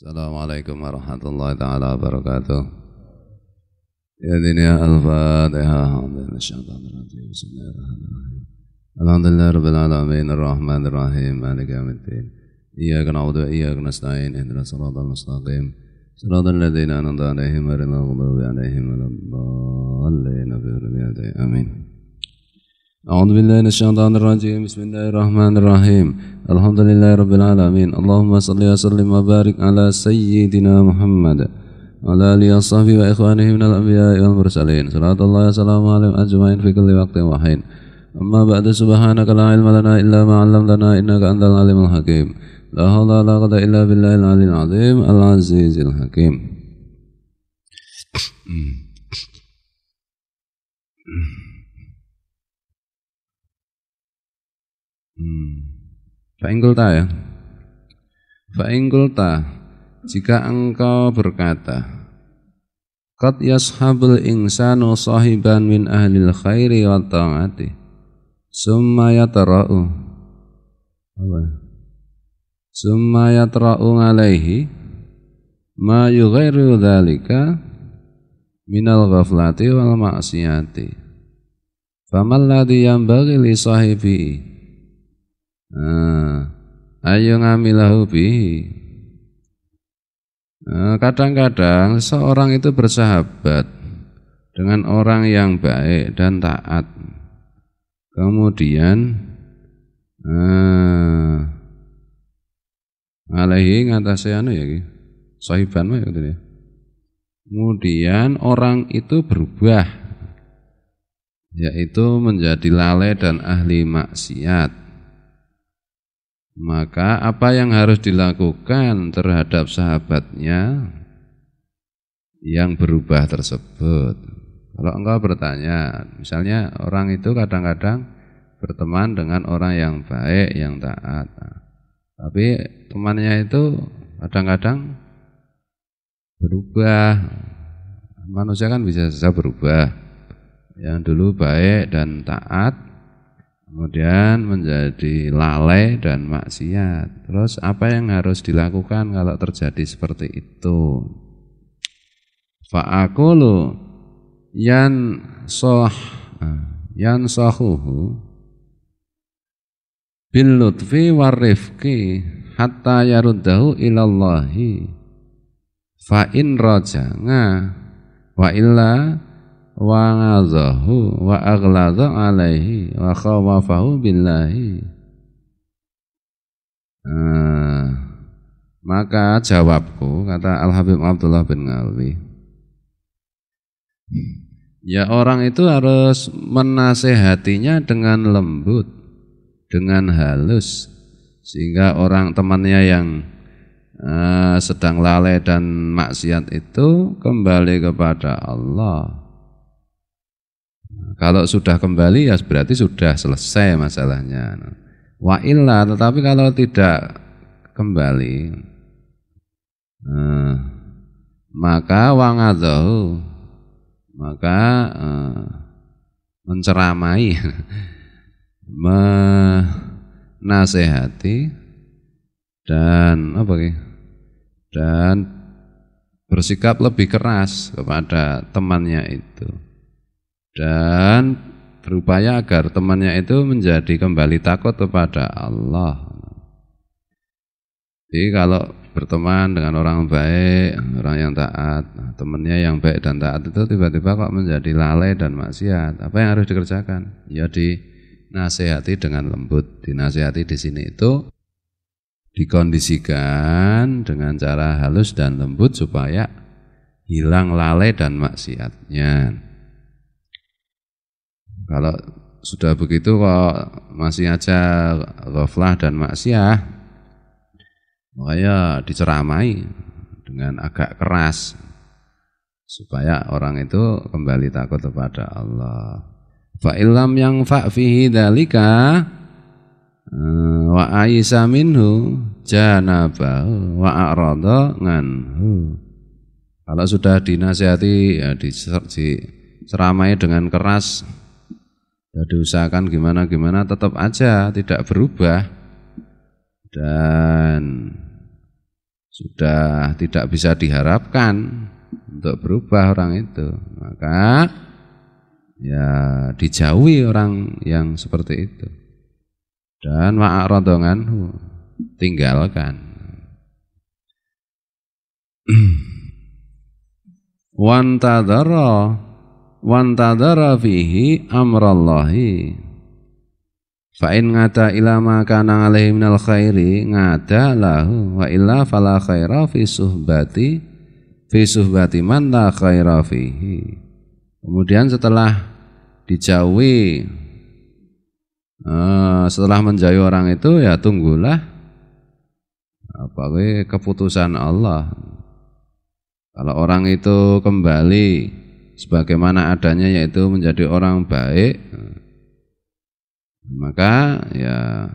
Assalamualaikum warahmatullahi taala wabarakatuh. Ya dunia al-Fatihah. Bismillahirrahmanirrahim. Alhamdulillah rabbil alamin arrahmanir rahim maliki yaumiddin. إياك نعبد وإياك نستعين اهدنا الصراط المستقيم صراط الذين أنعمت عليهم غير المغضوب عليهم ولا الضالين بإذن آمين أعوذ بالله من الشيطان الرجيم بسم الله الرحمن الرحيم الحمد لله رب العالمين اللهم صل وسلم وبارك على سيدنا محمد وعلى آله وصحبه وإخوانه من الأنبياء والمرسلين صلاة الله وسلام عليهم أجمعين في كل وقت وحين أما بعد سبحانك لا علم لنا إلا ما علمتنا إنك أنت العليم الحكيم لا حول ولا قوة إلا بالله العلي العظيم العزيز الحكيم Hmm. ta ya. ta jika engkau berkata, Qad yashabul insanu sahiban min ahlil khairi wa ta'ati. Summa yatara'u. Apa? Ya? Summa yatara'u alaihi ma yughairu dhalika minal ghaflati wal maasyati, Faman yang yanbaghi li sahibihi Ah, ayo ngamilahu hobi. Ah, kadang-kadang seorang itu bersahabat dengan orang yang baik dan taat. Kemudian nah, alaihi ngatasi anu ya Sahiban mah gitu ya. Kemudian orang itu berubah yaitu menjadi lalai dan ahli maksiat. Maka apa yang harus dilakukan terhadap sahabatnya yang berubah tersebut? Kalau engkau bertanya, misalnya orang itu kadang-kadang berteman dengan orang yang baik, yang taat. Tapi temannya itu kadang-kadang berubah. Manusia kan bisa saja berubah. Yang dulu baik dan taat kemudian menjadi lalai dan maksiat. Terus apa yang harus dilakukan kalau terjadi seperti itu? Fa'akulu yan soh ah, yan sohuhu bil lutfi warifki hatta yaruddahu ilallahi fa in waillah. wa illa wa ngazahu wa aghlada alaihi wa khawafahu billahi ah, maka jawabku kata Al Habib Abdullah bin Alwi ya orang itu harus menasehatinya dengan lembut dengan halus sehingga orang temannya yang uh, sedang lalai dan maksiat itu kembali kepada Allah kalau sudah kembali ya berarti sudah selesai masalahnya. Wa illa tetapi kalau tidak kembali eh, maka wangadahu maka eh, menceramai menasehati dan apa ini? dan bersikap lebih keras kepada temannya itu dan berupaya agar temannya itu menjadi kembali takut kepada Allah. Jadi kalau berteman dengan orang baik, orang yang taat, nah, temannya yang baik dan taat itu tiba-tiba kok menjadi lalai dan maksiat. Apa yang harus dikerjakan? Ya dinasehati dengan lembut. Dinasehati di sini itu dikondisikan dengan cara halus dan lembut supaya hilang lalai dan maksiatnya. Kalau sudah begitu kok masih aja ghaflah dan maksiat, makanya diceramai dengan agak keras supaya orang itu kembali takut kepada Allah. Fa illam yang fa fihi dalika eh, wa aisa minhu janabahu wa arada nganhu. Kalau sudah dinasihati ya diceramai dengan keras sudah ya, diusahakan gimana-gimana tetap aja tidak berubah dan sudah tidak bisa diharapkan untuk berubah orang itu maka ya dijauhi orang yang seperti itu dan maaf ma'aradonganhu tinggalkan wantadara wantadara fihi amrallahi fa in ngata ila ma kana alaihi minal khairi ngada lahu wa illa fala khaira fi suhbati fi suhbati man la khaira fihi kemudian setelah dijauhi eh, setelah menjauhi orang itu ya tunggulah apa keputusan Allah kalau orang itu kembali sebagaimana adanya yaitu menjadi orang baik maka ya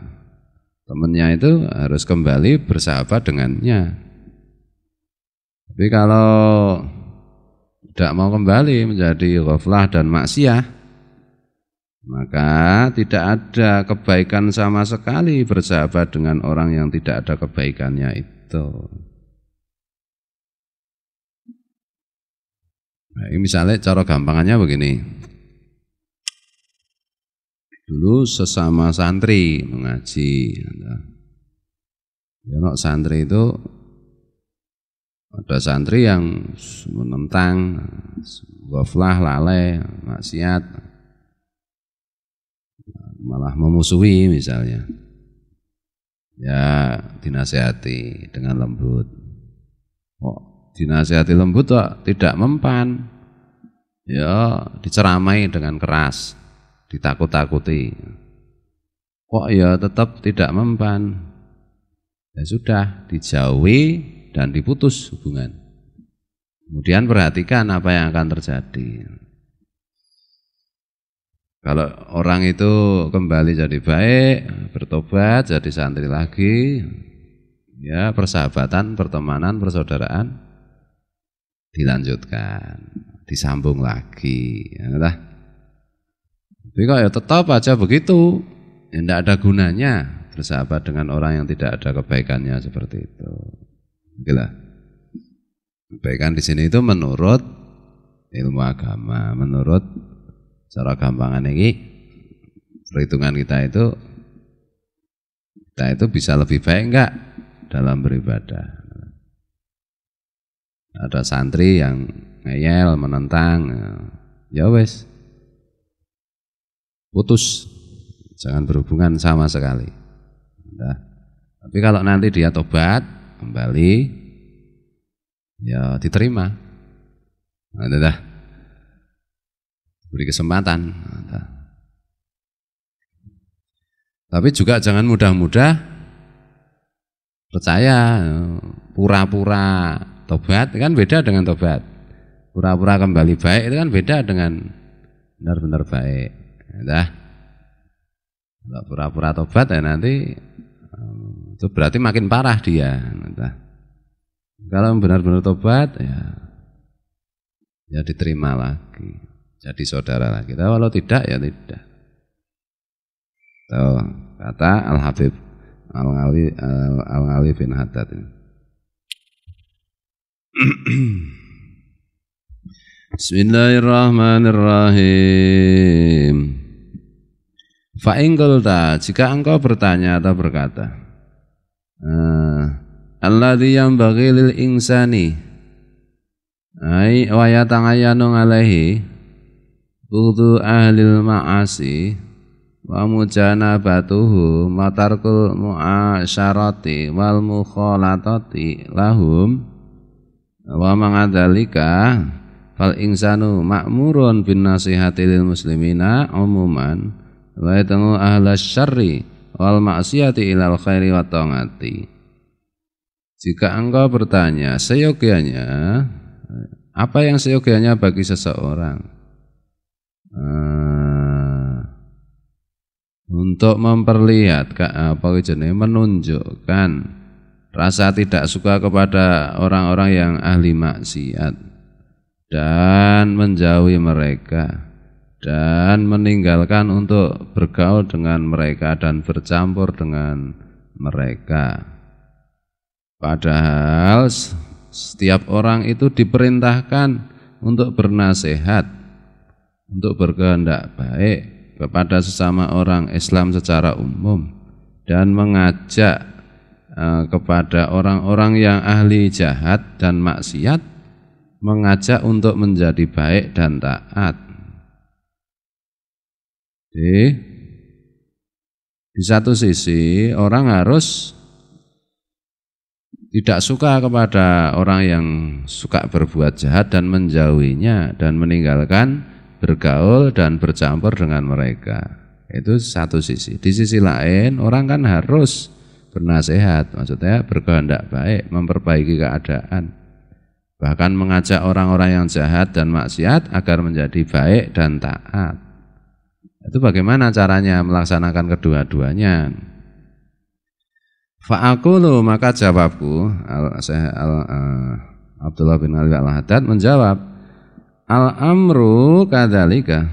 temennya itu harus kembali bersahabat dengannya tapi kalau tidak mau kembali menjadi ghaflah dan maksiat maka tidak ada kebaikan sama sekali bersahabat dengan orang yang tidak ada kebaikannya itu. Nah, ini misalnya cara gampangannya begini. Dulu sesama santri mengaji. Ya, no, ya, santri itu ada santri yang menentang goflah lalai maksiat malah memusuhi misalnya ya dinasehati dengan lembut kok dinasihati lembut kok tidak mempan ya diceramai dengan keras ditakut-takuti kok ya tetap tidak mempan ya sudah dijauhi dan diputus hubungan kemudian perhatikan apa yang akan terjadi kalau orang itu kembali jadi baik, bertobat, jadi santri lagi, ya persahabatan, pertemanan, persaudaraan dilanjutkan disambung lagi ya, tapi kok ya tetap aja begitu ya, tidak ada gunanya bersahabat dengan orang yang tidak ada kebaikannya seperti itu gila kebaikan di sini itu menurut ilmu agama menurut cara gampangan ini perhitungan kita itu kita itu bisa lebih baik enggak dalam beribadah ada santri yang ngeyel menentang eh, ya wes putus jangan berhubungan sama sekali nah, tapi kalau nanti dia tobat kembali ya diterima ada dah beri kesempatan tapi juga jangan mudah-mudah percaya eh, pura-pura tobat kan beda dengan tobat pura-pura kembali baik itu kan beda dengan benar-benar baik dah kalau pura-pura tobat ya nanti hmm, itu berarti makin parah dia entah. kalau benar-benar tobat ya ya diterima lagi jadi saudara lagi tapi kalau tidak ya tidak Tuh, kata Al Habib Al ngawi Al ngawi bin Haddad ini Bismillahirrahmanirrahim. Fa'ingkulta, jika engkau bertanya atau berkata, eh, Allah yang bagi lil insani, ay wayatangayanu alaihi, Kudu ahlil ma'asi, wa mujanabatuhu matarkul mu'asyarati wal mukholatati lahum, wa mangadzalika fal insanu ma'murun bin nasihati lil muslimina umuman wa yatangu ahla syarri wal maksiati ilal khairi wa taati jika engkau bertanya seyogianya apa yang seyogianya bagi seseorang uh, untuk memperlihatkan apa jenis menunjukkan rasa tidak suka kepada orang-orang yang ahli maksiat dan menjauhi mereka dan meninggalkan untuk bergaul dengan mereka dan bercampur dengan mereka padahal setiap orang itu diperintahkan untuk bernasehat untuk berkehendak baik kepada sesama orang Islam secara umum dan mengajak Eh, kepada orang-orang yang ahli jahat dan maksiat mengajak untuk menjadi baik dan taat. Jadi, di satu sisi orang harus tidak suka kepada orang yang suka berbuat jahat dan menjauhinya dan meninggalkan bergaul dan bercampur dengan mereka. Itu satu sisi. Di sisi lain orang kan harus bernasehat, maksudnya berkehendak baik, memperbaiki keadaan. Bahkan mengajak orang-orang yang jahat dan maksiat agar menjadi baik dan taat. Itu bagaimana caranya melaksanakan kedua-duanya? Fa'akulu maka jawabku al, al, uh, Abdullah bin Ali al-Haddad menjawab Al-amru kadalika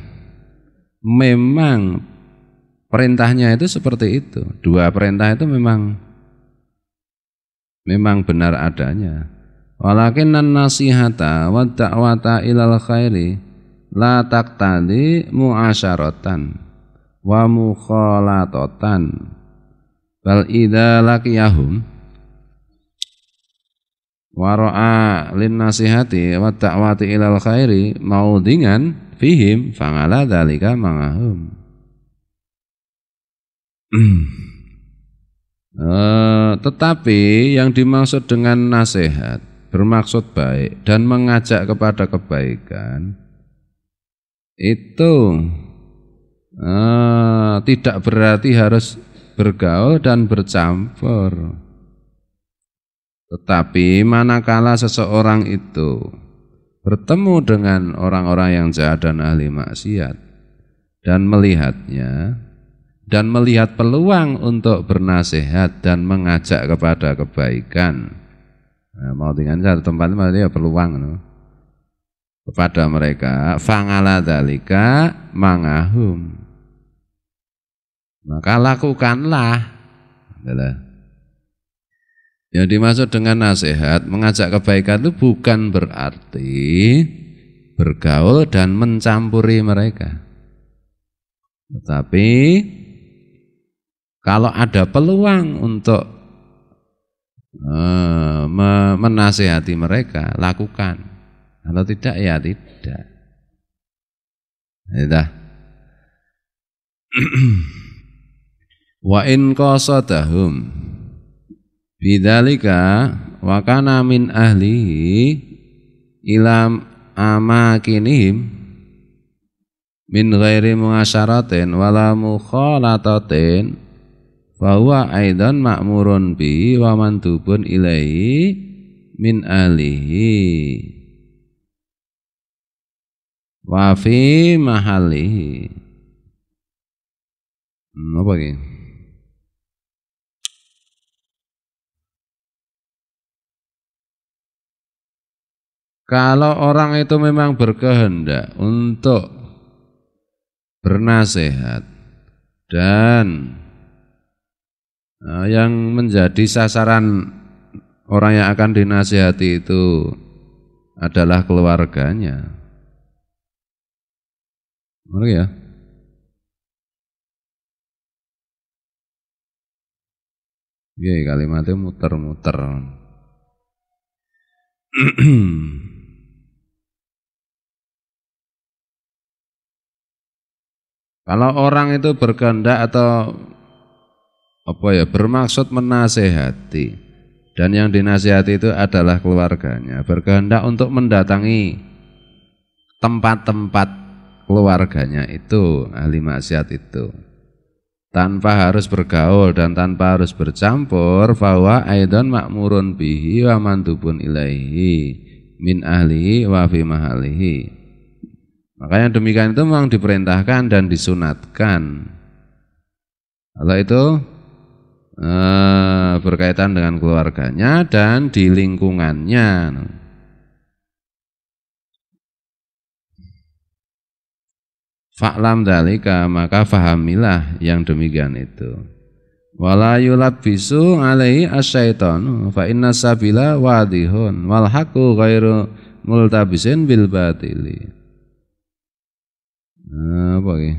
Memang Perintahnya itu seperti itu. Dua perintah itu memang memang benar adanya. Walakin nasihata wa da'wata ilal khairi la taqtadi mu'asyaratan wa mukhalatatan bal idza laqiyahum wara'a lin nasihati wa da'wati ilal khairi maudingan fihim fangala dalika mangahum Uh, tetapi yang dimaksud dengan nasihat bermaksud baik dan mengajak kepada kebaikan itu uh, tidak berarti harus bergaul dan bercampur. Tetapi manakala seseorang itu bertemu dengan orang-orang yang jahat dan ahli maksiat dan melihatnya dan melihat peluang untuk bernasihat dan mengajak kepada kebaikan. Nah, mau dengan satu tempat itu ya peluang no. kepada mereka. Fangala dalika mangahum. Maka lakukanlah. Adalah. Yang dimaksud dengan nasihat, mengajak kebaikan itu bukan berarti bergaul dan mencampuri mereka. Tetapi kalau ada peluang untuk eh, menasehati mereka lakukan kalau tidak ya tidak iya. tidak wa in qasadahum bidzalika wa kana min ahlihi ilam amakinihim min ghairi muasyaratin wala mukhalatatin wa huwa aidan ma'murun bi wa mantubun ilaihi min alihi wa fi mahalihi hmm, apa ini kalau orang itu memang berkehendak untuk bernasehat dan Eh, yang menjadi sasaran orang yang akan dinasihati itu adalah keluarganya. Mari ya. Ya, kalimatnya muter-muter. Kalau orang itu berkehendak atau apa ya bermaksud menasehati dan yang dinasihati itu adalah keluarganya berkehendak untuk mendatangi tempat-tempat keluarganya itu ahli maksiat itu tanpa harus bergaul dan tanpa harus bercampur bahwa aidan makmurun bihi wa mandubun ilaihi min ahli wa fi mahalihi maka yang demikian itu memang diperintahkan dan disunatkan kalau itu eh, berkaitan dengan keluarganya dan di lingkungannya. Faklam dalika maka fahamilah yang demikian itu. Wala bisu alaihi asyaiton fa inna sabila wadihun wal haqqu ghairu multabisin bil batili. Eh, apa ini?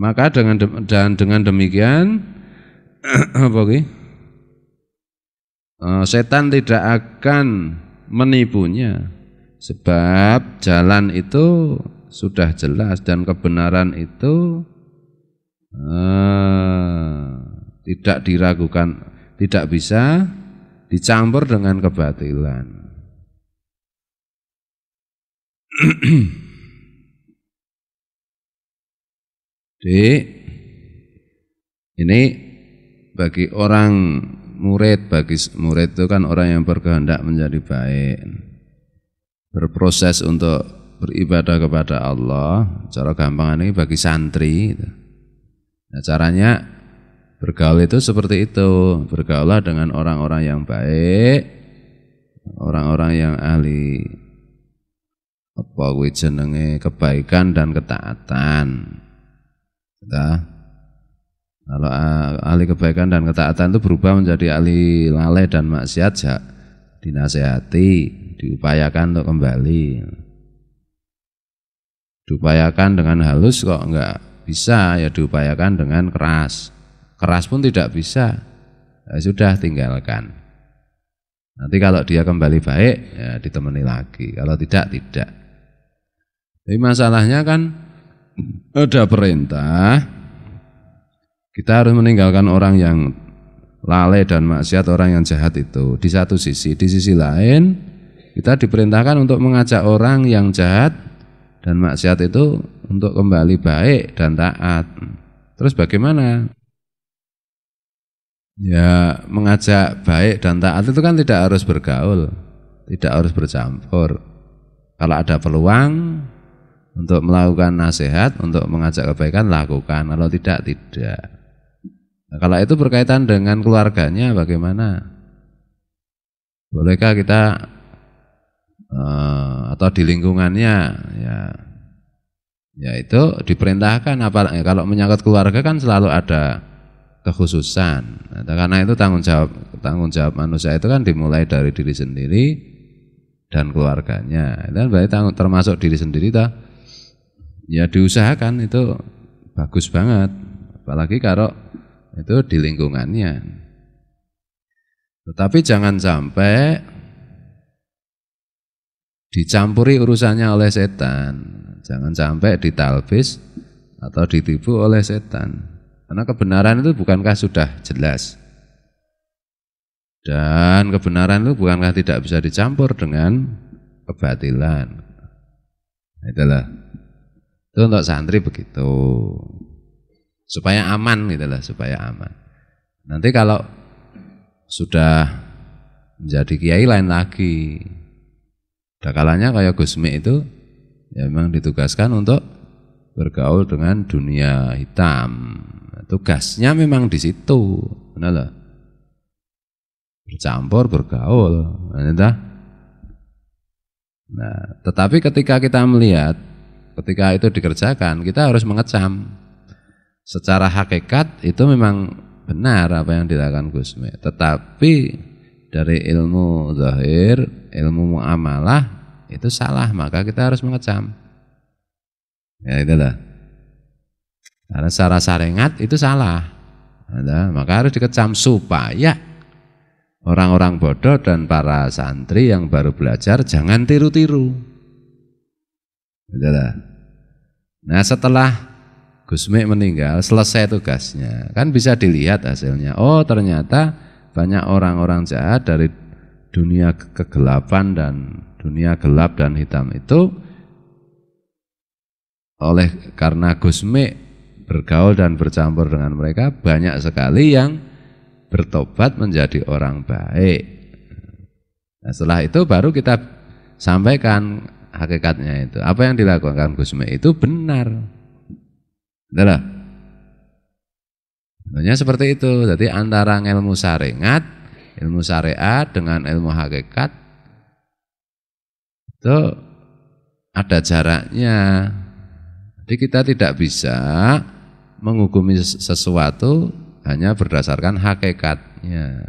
Maka dengan dan dengan demikian apa ki? Eh, setan tidak akan menipunya sebab jalan itu sudah jelas dan kebenaran itu eh, tidak diragukan, tidak bisa dicampur dengan kebatilan. D ini bagi orang murid, bagi murid itu kan orang yang berkehendak menjadi baik, berproses untuk beribadah kepada Allah. Cara gampang ini bagi santri. Gitu. Nah, caranya bergaul itu seperti itu, bergaulah dengan orang-orang yang baik, orang-orang yang ahli apa kuwi jenenge kebaikan dan ketaatan. Kita kalau eh, ahli kebaikan dan ketaatan itu berubah menjadi ahli lalai dan maksiat, ya dinasehati, diupayakan untuk kembali. Diupayakan dengan halus kok enggak bisa, ya diupayakan dengan keras. Keras pun tidak bisa, ya sudah tinggalkan. Nanti kalau dia kembali baik, ya ditemani lagi. Kalau tidak, tidak. Tapi masalahnya kan ada perintah, kita harus meninggalkan orang yang lalai dan maksiat orang yang jahat itu di satu sisi. Di sisi lain kita diperintahkan untuk mengajak orang yang jahat dan maksiat itu untuk kembali baik dan taat. Terus bagaimana? Ya mengajak baik dan taat itu kan tidak harus bergaul, tidak harus bercampur. Kalau ada peluang untuk melakukan nasihat, untuk mengajak kebaikan, lakukan. Kalau tidak, tidak. Nah, kalau itu berkaitan dengan keluarganya bagaimana? Bolehkah kita uh, atau di lingkungannya ya ya itu diperintahkan apa ya, kalau menyangkut keluarga kan selalu ada kekhususan. Nah, karena itu tanggung jawab tanggung jawab manusia itu kan dimulai dari diri sendiri dan keluarganya. Dan berarti tanggung termasuk diri sendiri toh ya diusahakan itu bagus banget. Apalagi kalau itu di lingkungannya. Tetapi jangan sampai dicampuri urusannya oleh setan. Jangan sampai ditalbis atau ditipu oleh setan. Karena kebenaran itu bukankah sudah jelas? Dan kebenaran itu bukankah tidak bisa dicampur dengan kebatilan? Nah, itulah. Itu untuk santri begitu supaya aman gitu loh, supaya aman. Nanti kalau sudah menjadi kiai lain lagi. Ada kalanya kayak Gusmi itu ya memang ditugaskan untuk bergaul dengan dunia hitam. Nah, tugasnya memang di situ, benar loh. Bercampur, bergaul, benar Nah, tetapi ketika kita melihat ketika itu dikerjakan, kita harus mengecam secara hakikat itu memang benar apa yang dilakukan Gusmi tetapi dari ilmu zahir ilmu muamalah itu salah maka kita harus mengecam ya itu lah karena secara saringat itu salah ada, maka harus dikecam supaya orang-orang bodoh dan para santri yang baru belajar jangan tiru-tiru. Nah setelah Gusmi meninggal, selesai tugasnya. Kan bisa dilihat hasilnya. Oh, ternyata banyak orang-orang jahat dari dunia kegelapan dan dunia gelap dan hitam itu oleh karena Gusmi bergaul dan bercampur dengan mereka banyak sekali yang bertobat menjadi orang baik. Nah, setelah itu baru kita sampaikan hakikatnya itu. Apa yang dilakukan Gusmi itu benar. Adalah. Tentunya seperti itu. Jadi antara ilmu syariat, ilmu syariat dengan ilmu hakikat itu ada jaraknya. Jadi kita tidak bisa menghukumi sesuatu hanya berdasarkan hakikatnya.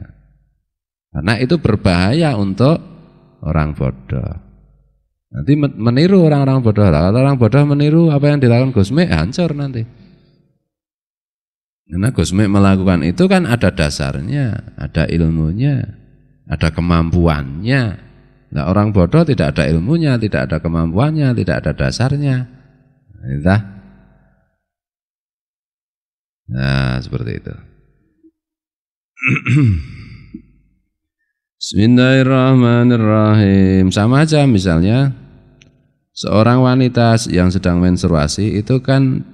Karena itu berbahaya untuk orang bodoh. Nanti meniru orang-orang bodoh. Kalau orang bodoh meniru apa yang dilakukan Gusme, ya hancur nanti. Karena Gusme melakukan itu kan ada dasarnya, ada ilmunya, ada kemampuannya. Nah, orang bodoh tidak ada ilmunya, tidak ada kemampuannya, tidak ada dasarnya. Gitu. Nah, seperti itu. Bismillahirrahmanirrahim. Sama aja misalnya seorang wanita yang sedang menstruasi itu kan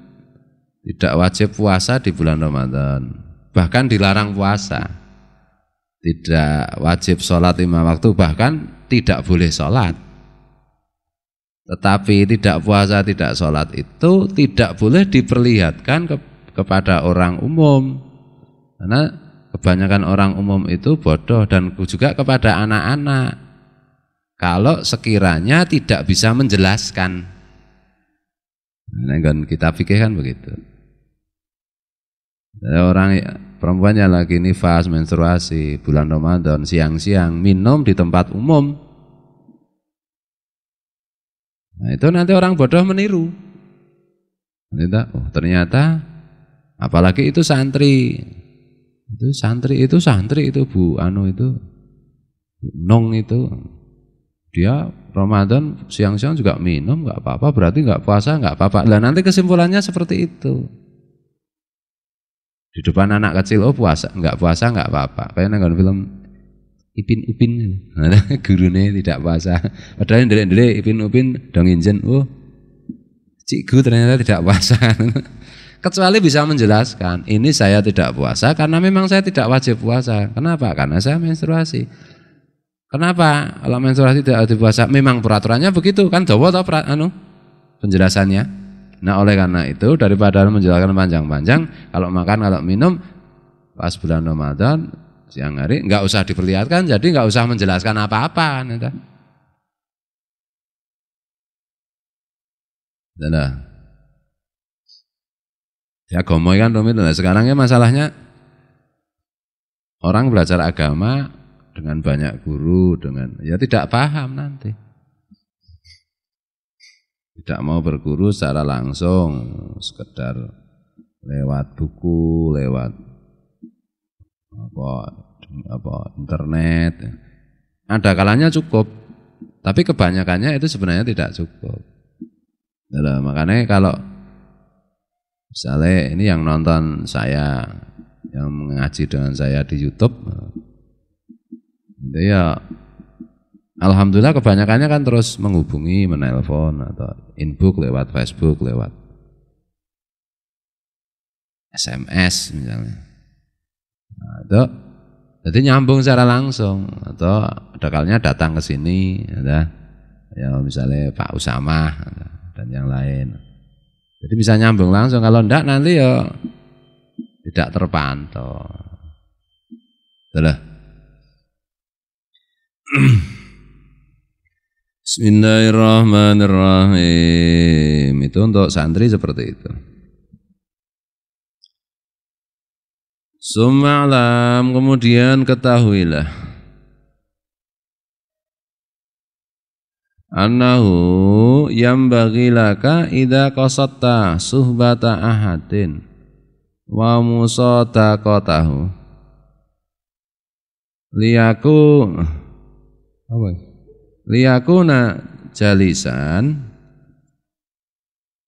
tidak wajib puasa di bulan Ramadan. Bahkan dilarang puasa. Tidak wajib sholat lima waktu, bahkan tidak boleh sholat. Tetapi tidak puasa, tidak sholat itu tidak boleh diperlihatkan ke kepada orang umum. Karena kebanyakan orang umum itu bodoh dan juga kepada anak-anak kalau sekiranya tidak bisa menjelaskan nah, kan kita pikirkan begitu begitu orang ya, perempuan yang lagi nifas menstruasi bulan Ramadan siang-siang minum di tempat umum nah itu nanti orang bodoh meniru oh ternyata apalagi itu santri itu santri itu santri itu bu anu itu nong itu dia Ramadan siang-siang juga minum nggak apa-apa berarti nggak puasa nggak apa-apa lah nanti kesimpulannya seperti itu di depan anak kecil oh puasa nggak puasa nggak apa-apa kayak nonton film Ipin ipin Upin nih tidak puasa padahal yang dari Ipin ipin dong injen oh cikgu ternyata tidak puasa Kecuali bisa menjelaskan, ini saya tidak puasa karena memang saya tidak wajib puasa. Kenapa? Karena saya menstruasi. Kenapa? Kalau menstruasi tidak wajib puasa, memang peraturannya begitu kan Jawa atau anu penjelasannya. Nah oleh karena itu daripada menjelaskan panjang-panjang, kalau makan kalau minum pas bulan Ramadan siang hari nggak usah diperlihatkan, jadi nggak usah menjelaskan apa-apa. Gitu. Nah, -apa. Nah. Ya gomo kan rumit. Nah, sekarang ya masalahnya orang belajar agama dengan banyak guru, dengan ya tidak paham nanti. Tidak mau berguru secara langsung, sekedar lewat buku, lewat apa apa internet. Ada kalanya cukup, tapi kebanyakannya itu sebenarnya tidak cukup. Nah, makanya kalau Misalnya ini yang nonton saya, yang mengaji dengan saya di YouTube, itu ya Alhamdulillah kebanyakannya kan terus menghubungi, menelpon atau inbox lewat Facebook, lewat SMS misalnya. Nah, itu jadi nyambung secara langsung atau ada kalanya datang ke sini, ada ya misalnya Pak Usama dan yang lain. Jadi bisa nyambung langsung. Kalau ndak nanti ya tidak terpantau. sudah. Gitu Bismillahirrahmanirrahim. Itu untuk santri seperti itu. Sumalam kemudian ketahuilah annahu yambaghi laka idza qasatta suhbata ahadin wa musataqatahu liyaku apa liyakuna jalisan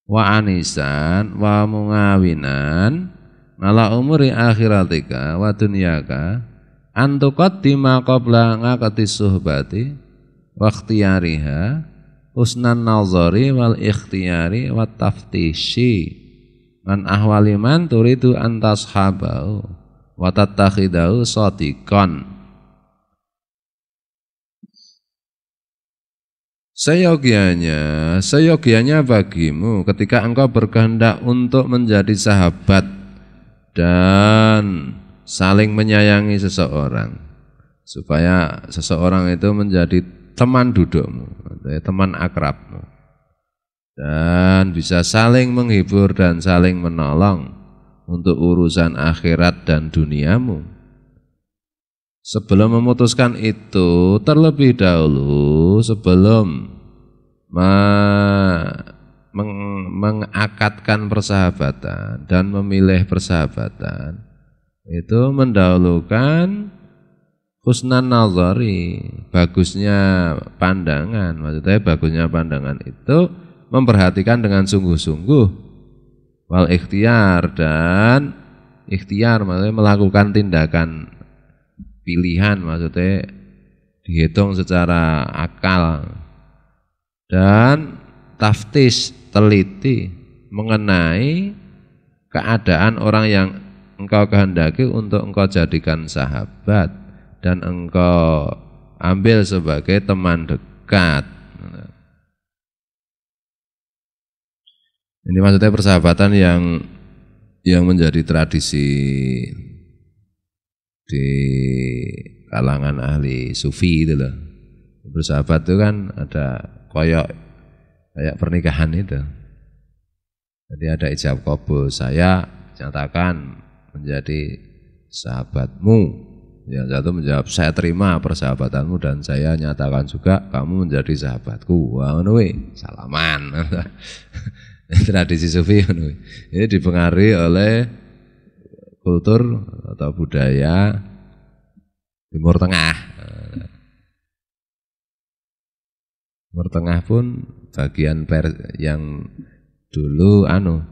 wa anisan wa mungawinan ala umuri akhiratika wa dunyaka antukat dimakobla qabla ngakati suhbati Waktiyariha usnan husnan nazari wal ikhtiyari wa taftishi man ahwali man turidu antas habau wa tatakhidau sadiqan Seyogianya, seyogianya bagimu ketika engkau berkehendak untuk menjadi sahabat dan saling menyayangi seseorang supaya seseorang itu menjadi teman dudukmu, teman akrabmu. Dan bisa saling menghibur dan saling menolong untuk urusan akhirat dan duniamu. Sebelum memutuskan itu, terlebih dahulu sebelum meng mengakatkan persahabatan dan memilih persahabatan, itu mendahulukan husnan nazari bagusnya pandangan maksudnya bagusnya pandangan itu memperhatikan dengan sungguh-sungguh wal ikhtiar dan ikhtiar maksudnya melakukan tindakan pilihan maksudnya dihitung secara akal dan taftis teliti mengenai keadaan orang yang engkau kehendaki untuk engkau jadikan sahabat dan engkau ambil sebagai teman dekat. Ini maksudnya persahabatan yang yang menjadi tradisi di kalangan ahli sufi itu loh. Bersahabat itu kan ada koyok kayak pernikahan itu. Jadi ada ijab kabul saya nyatakan menjadi sahabatmu yang satu menjawab saya terima persahabatanmu dan saya nyatakan juga kamu menjadi sahabatku wah salaman tradisi sufi ini dipengaruhi oleh kultur atau budaya Timur Tengah Timur Tengah pun bagian per yang dulu anu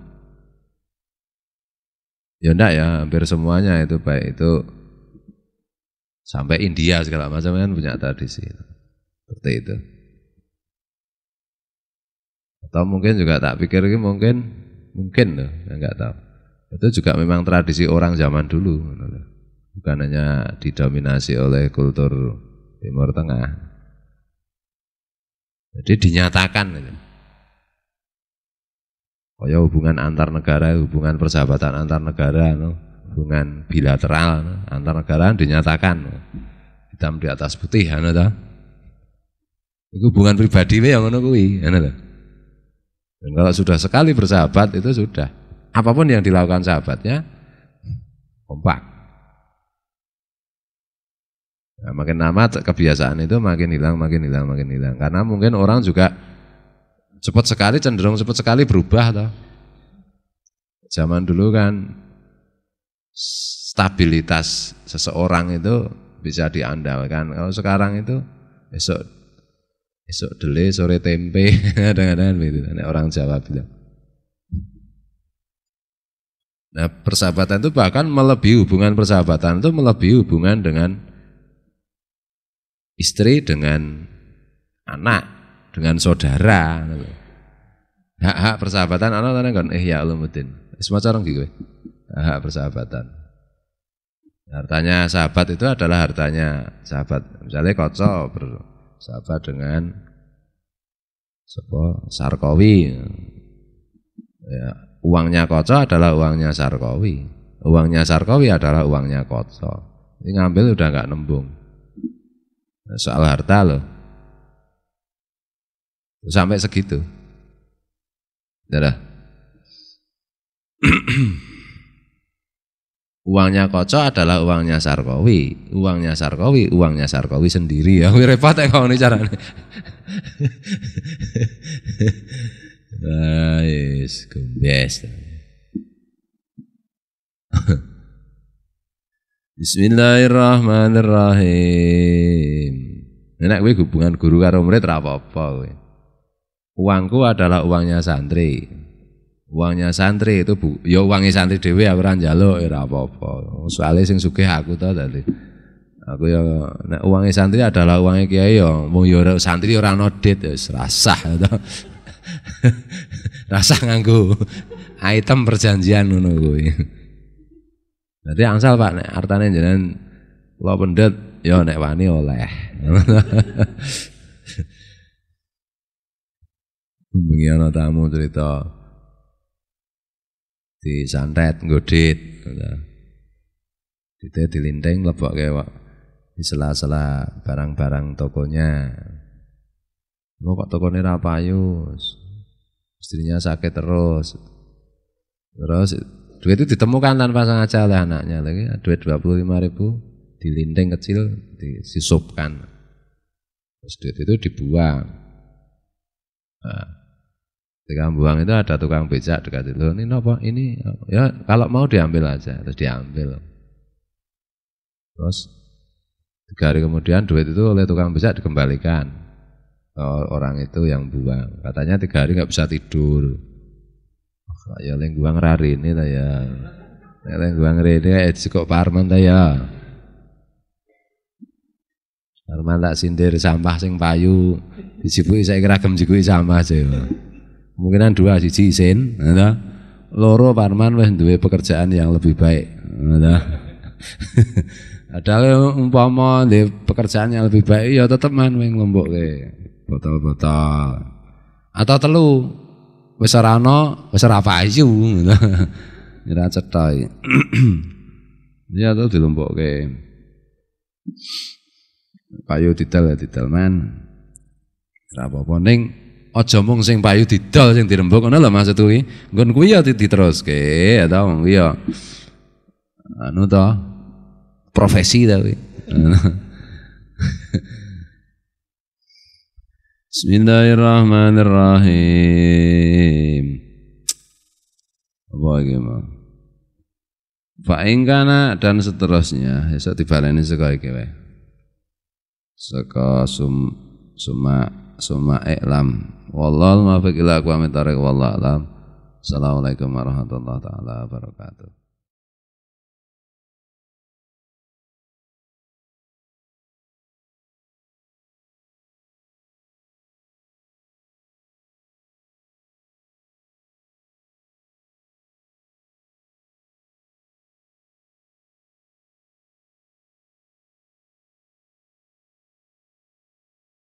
ya enggak ya hampir semuanya itu baik itu Sampai India segala macam kan punya tradisi. Seperti itu. Atau mungkin juga tak pikir mungkin mungkin loh, nggak tahu. Itu juga memang tradisi orang zaman dulu. Gitu Bukan hanya didominasi oleh kultur Timur Tengah. Jadi dinyatakan gitu. ya hubungan antar negara, hubungan persahabatan antar negara no. Gitu hubungan bilateral antar negara dinyatakan hitam di atas putih ana ta itu hubungan pribadi yang ngono kuwi ana ta dan kalau sudah sekali bersahabat itu sudah apapun yang dilakukan sahabatnya kompak Nah, makin lama kebiasaan itu makin hilang, makin hilang, makin hilang. Karena mungkin orang juga cepat sekali cenderung cepat sekali berubah toh. Zaman dulu kan stabilitas seseorang itu bisa diandalkan. Kalau sekarang itu besok besok dele sore tempe dengan kadang begitu orang Jawa bilang. Nah, persahabatan itu bahkan melebihi hubungan persahabatan itu melebihi hubungan dengan istri dengan anak, dengan saudara. Hak-hak persahabatan anak-anak kan eh ya Allah mudin. Semacam orang gitu hak persahabatan. Hartanya sahabat itu adalah hartanya sahabat. Misalnya kocok bersahabat dengan sepo Sarkowi. Ya, uangnya kocok adalah uangnya Sarkowi. Uangnya Sarkowi adalah uangnya kocok. Ini ngambil udah nggak nembung. Soal harta loh. Sampai segitu. Dadah. Uangnya kocok adalah uangnya Sarkowi, uangnya Sarkowi, uangnya Sarkowi sendiri ya. repot ya kalau ini caranya. Guys, gembes. Bismillahirrahmanirrahim. Enak gue hubungan guru karo murid ra apa Uangku adalah uangnya santri uangnya santri itu bu yo ya uangnya santri dewi ya ora ira ya apa-apa soalnya sing sugih aku tuh tadi aku ya nek uangnya santri adalah uangnya kiai Yo, mau ya, ya santri ya orang ana dit ya rasa to rasa nganggu item perjanjian nuno gue. Jadi angsal Pak nek artane jenengan lo pendet yo nek wani oleh. Bengi ana tamu cerita di santet, disantet nggodit Dite dilinting lebok kok di sela-sela barang-barang tokonya. mau kok tokonya ra Istrinya sakit terus. Terus duit itu ditemukan tanpa sengaja oleh anaknya lagi duit dua puluh lima ribu dilinting kecil disisupkan terus duit itu dibuang nah, Tukang buang itu ada tukang becak dekat itu. Ini nopo Ini ya kalau mau diambil aja, terus diambil. Terus tiga hari kemudian duit itu oleh tukang becak dikembalikan oh, orang itu yang buang. Katanya tiga hari nggak bisa tidur. Oh, ya leng buang rari ini lah ya. ya leng buang rari ini eh, kok parman lah ya. Parman tak sindir sampah sing payu. Disipuki saya kira gem sama sampah sih kemungkinan dua siji isin ngono gitu. loro Parman wis duwe pekerjaan yang lebih baik ngono gitu. padahal umpama di pekerjaan yang lebih baik ya tetep man wing ke botol-botol atau telu wis ora ana wis ora payu ngono gitu. ora cetok ya tuh ke payu ya titel man ora apa-apa ning aja mung sing payu didol sing dirembuk ngono lho maksud kuwi. Nggon kuwi ya diteruske ya ta wong ya. Anu ta profesi kuwi Bismillahirrahmanirrahim. Apa iki, Mang? dan seterusnya. Esok tibaleni saka iki wae. sum suma summa i'lam wallahul muwaffiq ila aqwamit thariq wallahu alam assalamualaikum warahmatullahi taala wabarakatuh